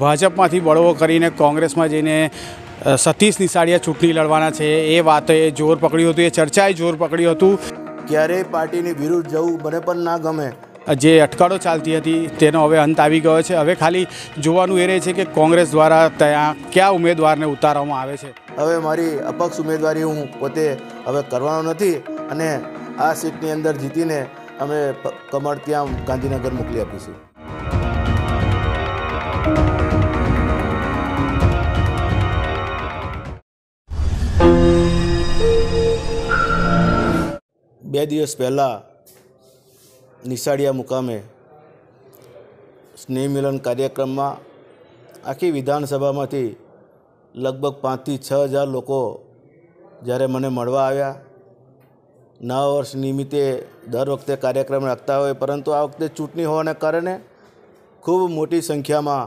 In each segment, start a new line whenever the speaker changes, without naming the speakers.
ભાજપમાંથી બળવો કરીને કોંગ્રેસમાં જઈને સતીશ નિશાળીયા ચૂંટણી લડવાના છે એ વાતે જોર પકડ્યું હતું એ ચર્ચાએ જોર પકડ્યું હતું
ક્યારેય પાર્ટીની વિરુદ્ધ જવું મને પણ ના ગમે
જે અટકળો ચાલતી હતી તેનો હવે અંત આવી ગયો છે હવે ખાલી જોવાનું એ રહે છે કે કોંગ્રેસ દ્વારા ત્યાં કયા ઉમેદવારને ઉતારવામાં આવે છે
હવે મારી અપક્ષ ઉમેદવારી હું પોતે હવે કરવાનો નથી અને આ સીટની અંદર જીતીને અમે કમળ ત્યાં ગાંધીનગર મોકલી આપીશું બે દિવસ પહેલાં નિશાળિયા મુકામે સ્નેહ મિલન કાર્યક્રમમાં આખી વિધાનસભામાંથી લગભગ પાંચથી છ હજાર લોકો જ્યારે મને મળવા આવ્યા નવા વર્ષ નિમિત્તે દર વખતે કાર્યક્રમ રાખતા હોય પરંતુ આ વખતે ચૂંટણી હોવાને કારણે ખૂબ મોટી સંખ્યામાં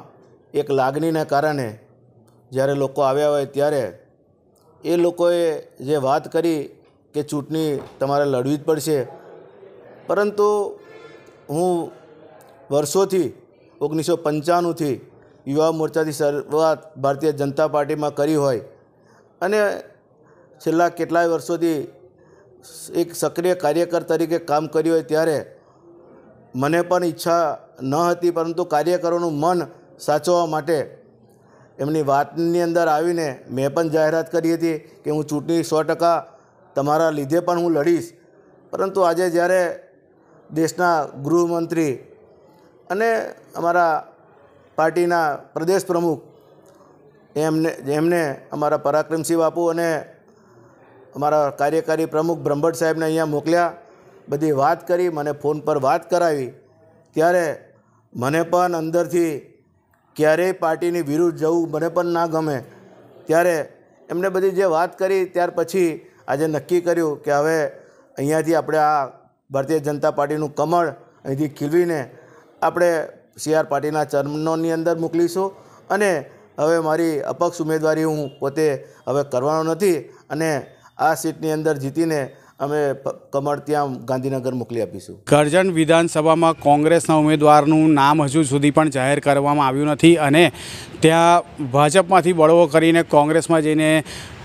એક લાગણીને કારણે જ્યારે લોકો આવ્યા હોય ત્યારે એ લોકોએ જે વાત કરી કે ચૂંટણી તમારે લડવી જ પડશે પરંતુ હું વર્ષોથી ઓગણીસો પંચાણુંથી યુવા મોરચાથી શરૂઆત ભારતીય જનતા પાર્ટીમાં કરી હોય અને છેલ્લા કેટલાય વર્ષોથી એક સક્રિય કાર્યકર તરીકે કામ કર્યું હોય ત્યારે મને પણ ઈચ્છા ન હતી પરંતુ કાર્યકરોનું મન સાચવવા માટે એમની વાતની અંદર આવીને મેં પણ જાહેરાત કરી હતી કે હું ચૂંટણી સો ટકા તમારા લીધે પણ હું લડીશ પરંતુ આજે જ્યારે દેશના ગૃહમંત્રી અને અમારા પાર્ટીના પ્રદેશ પ્રમુખ એમને જેમને અમારા પરાક્રમસિંહ બાપુ અને અમારા કાર્યકારી પ્રમુખ બ્રહ્મભટ્ટ સાહેબને અહીંયા મોકલ્યા બધી વાત કરી મને ફોન પર વાત કરાવી ત્યારે મને પણ અંદરથી ક્યારેય પાર્ટીની વિરુદ્ધ જવું મને પણ ના ગમે ત્યારે એમણે બધી જે વાત કરી ત્યાર પછી આજે નક્કી કર્યું કે હવે અહીંયાથી આપણે આ ભારતીય જનતા પાર્ટીનું કમળ અહીંથી ખીલવીને આપણે સીઆર પાર્ટીના પાટીલના ચરમનોની અંદર મોકલીશું અને હવે મારી અપક્ષ ઉમેદવારી હું પોતે હવે કરવાનો નથી અને આ સીટની અંદર જીતીને અમે કમળ ત્યાં ગાંધીનગર મોકલી આપીશું
કરજણ વિધાનસભામાં કોંગ્રેસના ઉમેદવારનું નામ હજુ સુધી પણ જાહેર કરવામાં આવ્યું નથી અને ત્યાં ભાજપમાંથી બળવો કરીને કોંગ્રેસમાં જઈને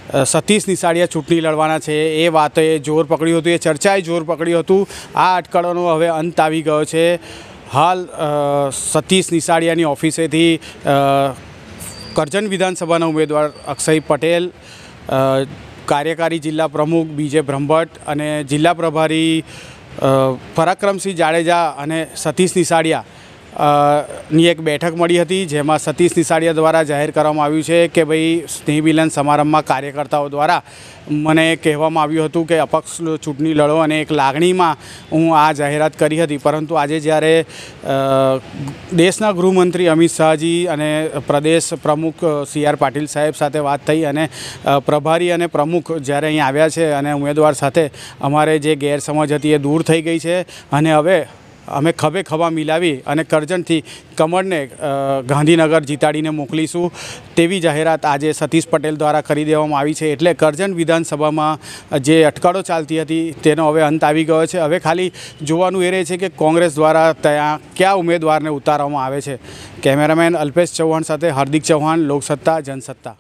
સતીશ નિશાળીએ ચૂંટણી લડવાના છે એ વાતે જોર પકડ્યું હતું એ ચર્ચાએ જોર પકડ્યું હતું આ અટકળોનો હવે અંત આવી ગયો છે હાલ સતીશ નિશાળીયાની ઓફિસેથી કરજણ વિધાનસભાના ઉમેદવાર અક્ષય પટેલ કાર્યકારી જિલ્લા પ્રમુખ બીજે બ્રહ્મભટ્ટ અને જિલ્લા પ્રભારી પરાક્રમસિંહ જાડેજા અને સતીશ નિશાળિયા ની એક બેઠક મળી હતી જેમાં સતીશ નિસાડિયા દ્વારા જાહેર કરવામાં આવ્યું છે કે ભાઈ સ્નેહ મિલન સમારંભમાં કાર્યકર્તાઓ દ્વારા મને કહેવામાં આવ્યું હતું કે અપક્ષ ચૂંટણી લડો અને એક લાગણીમાં હું આ જાહેરાત કરી હતી પરંતુ આજે જ્યારે દેશના ગૃહમંત્રી અમિત શાહજી અને પ્રદેશ પ્રમુખ સી આર પાટીલ સાહેબ સાથે વાત થઈ અને પ્રભારી અને પ્રમુખ જ્યારે અહીં આવ્યા છે અને ઉમેદવાર સાથે અમારે જે ગેરસમજ હતી એ દૂર થઈ ગઈ છે અને હવે અમે ખભે ખભા મિલાવી અને કરજણથી કમળને ગાંધીનગર જીતાડીને મોકલીશું તેવી જાહેરાત આજે સતીશ પટેલ દ્વારા કરી દેવામાં આવી છે એટલે કરજણ વિધાનસભામાં જે અટકળો ચાલતી હતી તેનો હવે અંત આવી ગયો છે હવે ખાલી જોવાનું એ રહે છે કે કોંગ્રેસ દ્વારા ત્યાં કયા ઉમેદવારને ઉતારવામાં આવે છે કેમેરામેન અલ્પેશ ચૌહાણ સાથે હાર્દિક ચૌહાણ લોકસત્તા જનસત્તા